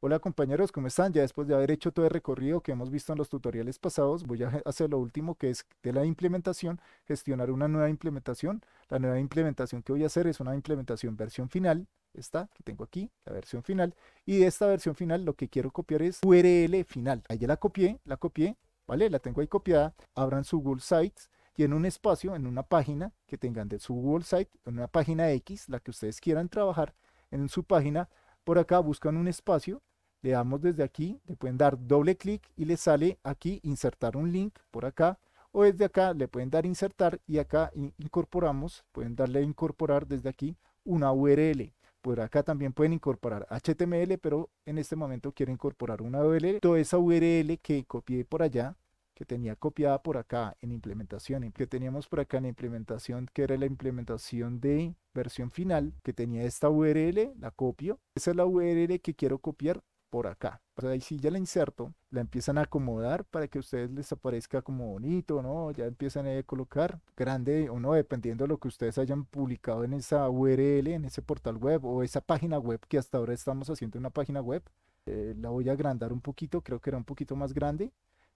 Hola compañeros, ¿cómo están? Ya después de haber hecho todo el recorrido que hemos visto en los tutoriales pasados, voy a hacer lo último que es de la implementación, gestionar una nueva implementación. La nueva implementación que voy a hacer es una implementación versión final, esta que tengo aquí, la versión final. Y de esta versión final lo que quiero copiar es URL final. Ahí ya la copié, la copié, ¿vale? La tengo ahí copiada. Abran su Google Sites y en un espacio, en una página que tengan de su Google Site, en una página X, la que ustedes quieran trabajar, en su página por acá buscan un espacio, le damos desde aquí, le pueden dar doble clic y le sale aquí insertar un link por acá, o desde acá le pueden dar insertar y acá incorporamos, pueden darle a incorporar desde aquí una URL. Por acá también pueden incorporar HTML, pero en este momento quiero incorporar una URL. Toda esa URL que copié por allá, que tenía copiada por acá en implementación, que teníamos por acá en implementación, que era la implementación de versión final, que tenía esta URL, la copio. Esa es la URL que quiero copiar por acá. O ahí sí ya la inserto, la empiezan a acomodar para que ustedes les aparezca como bonito, ¿no? Ya empiezan a colocar grande o no, dependiendo de lo que ustedes hayan publicado en esa URL, en ese portal web o esa página web que hasta ahora estamos haciendo una página web. Eh, la voy a agrandar un poquito, creo que era un poquito más grande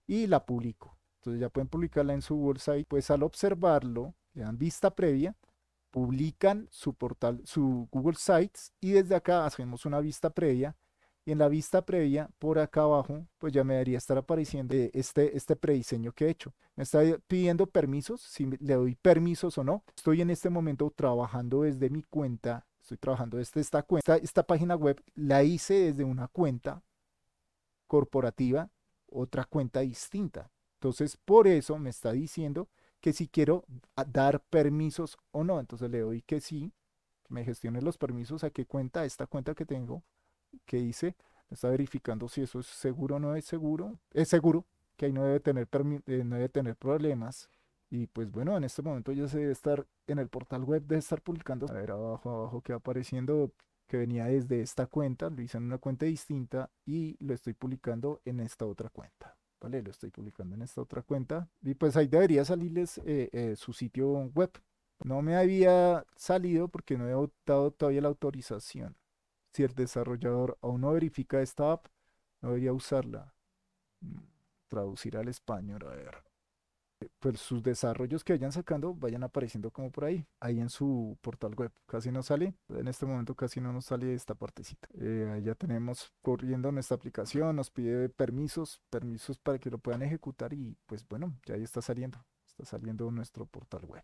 y la publico. Entonces ya pueden publicarla en su website, pues al observarlo, le dan vista previa, publican su portal, su Google Sites y desde acá hacemos una vista previa y en la vista previa por acá abajo pues ya me debería estar apareciendo eh, este, este prediseño que he hecho me está pidiendo permisos si le doy permisos o no estoy en este momento trabajando desde mi cuenta estoy trabajando desde esta cuenta esta página web la hice desde una cuenta corporativa otra cuenta distinta. Entonces, por eso me está diciendo que si quiero dar permisos o no. Entonces le doy que sí, que me gestione los permisos a qué cuenta, esta cuenta que tengo, que dice está verificando si eso es seguro o no es seguro. Es seguro, que ahí no debe tener, eh, no debe tener problemas. Y pues bueno, en este momento ya se debe estar en el portal web, debe estar publicando. A ver, abajo, abajo, que va apareciendo que venía desde esta cuenta, lo hice en una cuenta distinta y lo estoy publicando en esta otra cuenta. Vale, lo estoy publicando en esta otra cuenta y pues ahí debería salirles eh, eh, su sitio web. No me había salido porque no he optado todavía la autorización. Si el desarrollador aún no verifica esta app, no debería usarla. Mm, traducir al español, a ver pues sus desarrollos que vayan sacando vayan apareciendo como por ahí, ahí en su portal web. Casi no sale, en este momento casi no nos sale esta partecita. Eh, ahí ya tenemos corriendo nuestra aplicación, nos pide permisos, permisos para que lo puedan ejecutar y pues bueno, ya ahí está saliendo, está saliendo nuestro portal web.